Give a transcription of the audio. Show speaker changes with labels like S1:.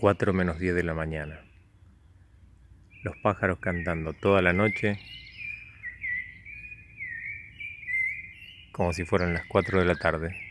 S1: 4 menos 10 de la mañana. Los pájaros cantando toda la noche, como si fueran las 4 de la tarde.